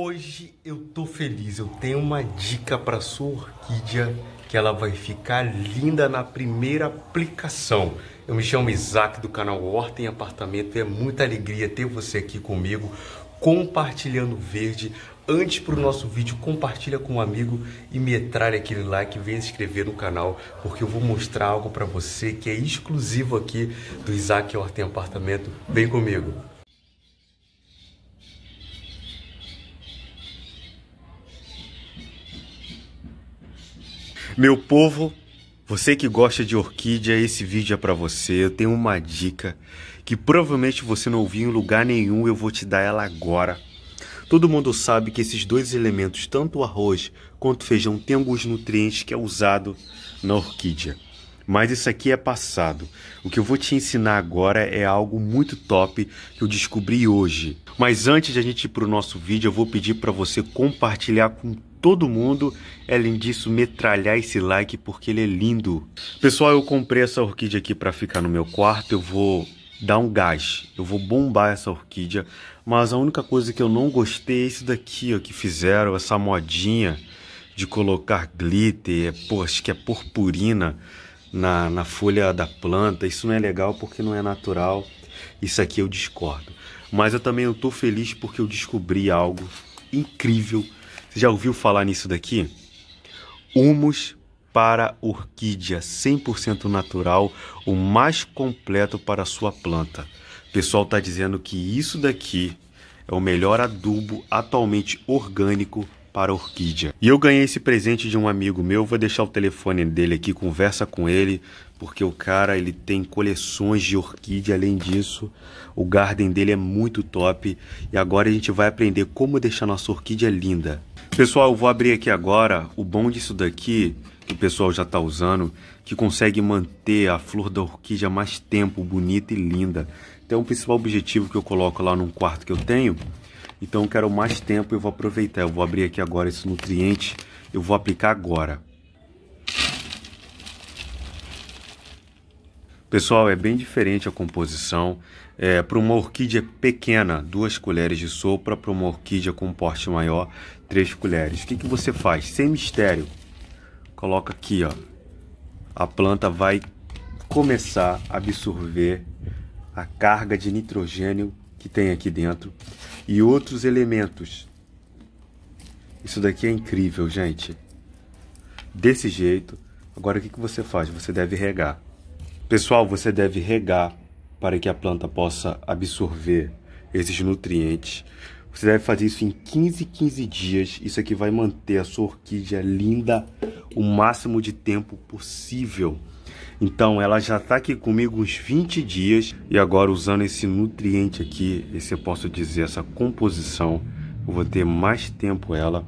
Hoje eu tô feliz, eu tenho uma dica para sua orquídea que ela vai ficar linda na primeira aplicação. Eu me chamo Isaac do canal Hortem Apartamento e é muita alegria ter você aqui comigo compartilhando verde. Antes para o nosso vídeo, compartilha com um amigo e metralha aquele like, venha se inscrever no canal, porque eu vou mostrar algo para você que é exclusivo aqui do Isaac Hortem Apartamento. Vem comigo! Meu povo, você que gosta de orquídea, esse vídeo é para você. Eu tenho uma dica que provavelmente você não ouviu em lugar nenhum, eu vou te dar ela agora. Todo mundo sabe que esses dois elementos, tanto o arroz quanto o feijão, têm alguns nutrientes que é usado na orquídea. Mas isso aqui é passado. O que eu vou te ensinar agora é algo muito top que eu descobri hoje. Mas antes de a gente ir para o nosso vídeo, eu vou pedir para você compartilhar com todo mundo. Além é disso, metralhar esse like porque ele é lindo. Pessoal, eu comprei essa orquídea aqui para ficar no meu quarto. Eu vou dar um gás. Eu vou bombar essa orquídea. Mas a única coisa que eu não gostei é isso daqui ó, que fizeram, essa modinha de colocar glitter, Poxa é, pô, acho que é purpurina na, na folha da planta, isso não é legal porque não é natural. Isso aqui eu discordo. Mas eu também estou feliz porque eu descobri algo incrível. Você já ouviu falar nisso daqui? Humus para orquídea 100% natural, o mais completo para a sua planta. O pessoal está dizendo que isso daqui é o melhor adubo atualmente orgânico para orquídea. E eu ganhei esse presente de um amigo meu, vou deixar o telefone dele aqui, conversa com ele, porque o cara ele tem coleções de orquídea, além disso, o garden dele é muito top. E agora a gente vai aprender como deixar nossa orquídea linda. Pessoal, eu vou abrir aqui agora, o bom disso daqui, que o pessoal já está usando, que consegue manter a flor da orquídea mais tempo, bonita e linda. Então o principal objetivo que eu coloco lá num quarto que eu tenho então eu quero mais tempo, eu vou aproveitar. Eu vou abrir aqui agora esse nutriente, eu vou aplicar agora. Pessoal, é bem diferente a composição. É, para uma orquídea pequena, duas colheres de sopa. Para uma orquídea com porte maior, três colheres. O que, que você faz? Sem mistério. Coloca aqui, ó. A planta vai começar a absorver a carga de nitrogênio que tem aqui dentro e outros elementos. Isso daqui é incrível, gente. Desse jeito, agora o que, que você faz? Você deve regar. Pessoal, você deve regar para que a planta possa absorver esses nutrientes. Você deve fazer isso em 15, 15 dias. Isso aqui vai manter a sua orquídea linda o máximo de tempo possível. Então ela já está aqui comigo uns 20 dias e agora usando esse nutriente aqui, esse eu posso dizer, essa composição, eu vou ter mais tempo ela.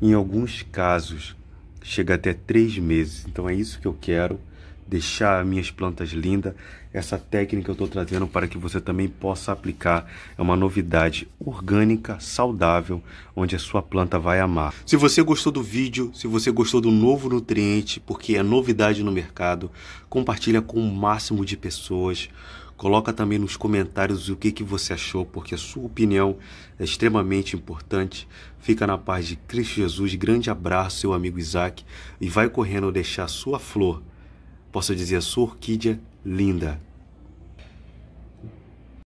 Em alguns casos chega até 3 meses, então é isso que eu quero deixar minhas plantas lindas. Essa técnica eu estou trazendo para que você também possa aplicar. É uma novidade orgânica, saudável, onde a sua planta vai amar. Se você gostou do vídeo, se você gostou do novo nutriente, porque é novidade no mercado, compartilha com o máximo de pessoas. Coloca também nos comentários o que, que você achou, porque a sua opinião é extremamente importante. Fica na paz de Cristo Jesus. Grande abraço, seu amigo Isaac. E vai correndo deixar sua flor Posso dizer a sua orquídea linda.